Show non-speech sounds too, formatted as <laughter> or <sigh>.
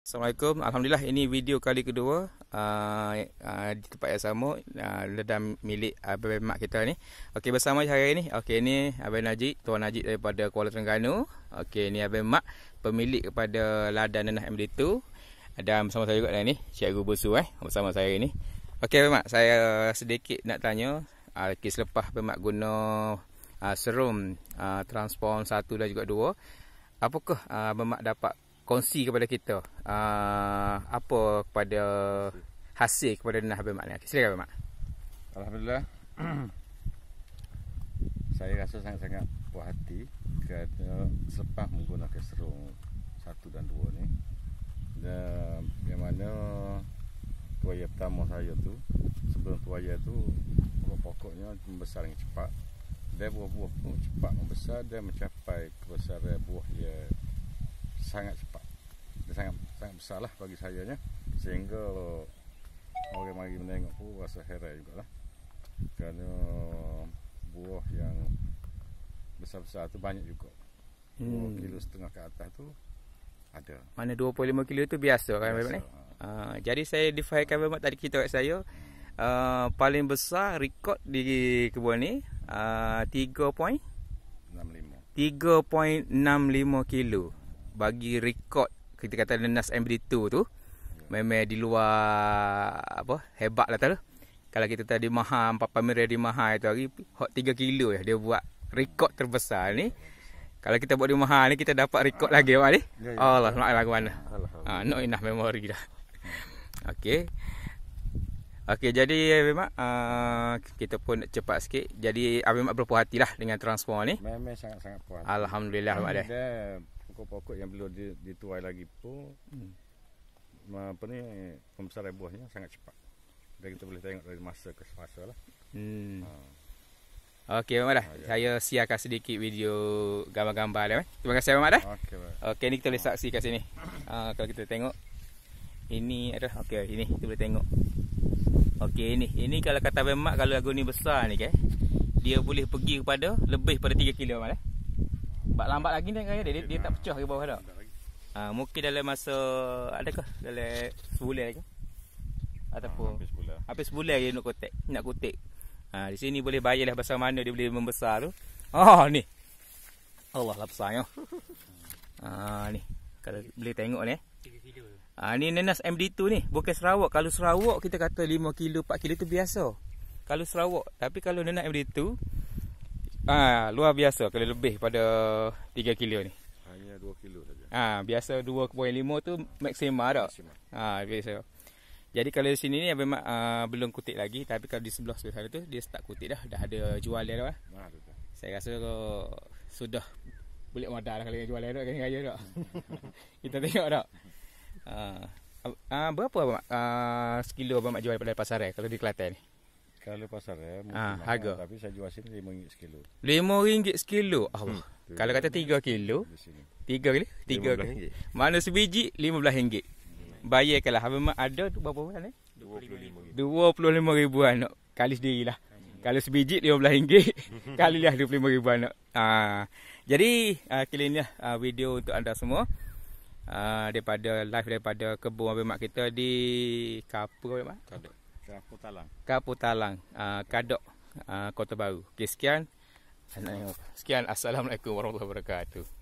Assalamualaikum. Alhamdulillah ini video kali kedua uh, uh, di tempat yang sama uh, ledam milik Abang Mak kita ni. Okey bersama hari ini. Okey ini Abang Najib, Tuan Najib daripada Kuala Terengganu. Okey ini Abang Mak pemilik kepada ladang nanah MD2. Dan bersama saya juga dan ni Cikgu Busu eh bersama saya ini. Okey Abang Mak, saya sedikit nak tanya uh, kes lepas Abang Mak guna uh, serum uh, transform 1 dan juga 2. Apakah uh, Abang Mak dapat kongsi kepada kita uh, apa kepada hasil kepada Nah Habib Mak ni. Okay, silakan Habib Mak. Alhamdulillah. <clears throat> saya rasa sangat-sangat puas hati kerana selepas menggunakan serung satu dan dua ni dan yang mana tuaya pertama saya tu sebelum tuaya tu pokoknya membesar dengan cepat dan buah-buah pun cepat membesar dan mencapai kebesaran buah yang sangat cepat dia sangat, sangat besar lah bagi saya nya, sehingga orang mari menengok pun rasa heran juga lah kerana buah yang besar-besar tu banyak juga hmm. 2 kilo setengah ke atas tu ada mana 25 kilo tu biasa, kan Bapak ni uh, jadi saya difahamkan Bapak tadi kita kat saya uh, paling besar rekod di kebun ni uh, 3.65 3.65 kilo bagi rekod kita kata Nenas MBD2 tu yeah. memang di luar apa hebat lah tu. Kalau kita tadi Maha, Papa Mira di Maha itu hari hot 3 kilo ya dia buat rekod terbesar ni. Kalau kita buat di Maha ni kita dapat rekod lagi apa ni? Ya, ya, ya. Allah nak lagu mana? Ha, ah, no enough memory dah. Okey. Okey jadi Abimak uh, ah, kita pun nak cepat sikit. Jadi Abimak berpuas hatilah dengan transform ni. Memang sangat-sangat puas. Alhamdulillah Abimak dah pokok-pokok yang belum dituai lagi pun hmm. apa ni pembesaran buahnya sangat cepat. Dan kita boleh tengok dari masa ke masa lah. Hmm. Ha. Okey, Mak dah. Ha, Saya siarkan sedikit video gambar-gambar dia. Eh. Terima kasih, Mak dah. Okey, Okey, ni kita boleh saksi kat sini. Ha, kalau kita tengok. Ini ada. Okey, ini kita boleh tengok. Okey, ini. Ini kalau kata Mak, kalau lagu ni besar ni, kan? Dia boleh pergi kepada lebih pada 3 kilo, Mak dah. Sebab lambat lagi dia ya? dia, dia, dia tak pecah ke bawah dah. Ha, mungkin dalam masa adakah dalam sebulan ke? Ataupun ha, ah, habis sebulan. Habis sebulan dia nak kotek, nak kotek. Ha, ah, di sini boleh bayarlah pasal mana dia boleh membesar tu. Oh ni. Allah lah besarnya. Ha, <laughs> ni. Kalau boleh tengok ni. Ha, ni nenas MD2 ni. Bukan Sarawak. Kalau Sarawak kita kata 5 kilo, 4 kilo tu biasa. Kalau Sarawak. Tapi kalau nenas MD2, Ah, ha, luar biasa kalau lebih pada 3 kilo ni. Hanya 2 kilo saja. Ah, ha, biasa 2.5 tu maksima dak? Ah, ha, biasa. Jadi kalau di sini ni memang uh, belum kutik lagi tapi kalau di sebelah sebelah sana tu dia start kutik dah, dah ada jual dia dah. Ha, Saya rasa kalau sudah boleh modal dah kalau jual dia dah kan raya dah. <laughs> Kita tengok dah. Ah, uh, uh, berapa abang? Ah, uh, sekilo abang jual pada pasar pasaran kalau di Kelantan ni? Kalau pasar eh, ha, ah, mahal, harga. tapi saya jual sini RM5 sekilo. RM5 sekilo? Oh, hmm. Kalau kata 3 kilo, 3 kilo? 3 kilo. Mana sebiji RM15. Hmm. Bayarkanlah, Mak ada berapa bulan eh? RM25. RM25 anak. Kali sendiri lah. Kalau sebiji RM15. <laughs> Kali ah. ah, lah RM25 anak. Ha. Jadi, uh, kali ini uh, video untuk anda semua. Uh, daripada live daripada kebun Abang Mak kita di Kapur Abang Mak. Kapur. Kaputalang, Kaputalang, Kapu uh, Kadok, uh, Kota Baru. Okay, sekian. Sekian. Assalamualaikum warahmatullahi wabarakatuh.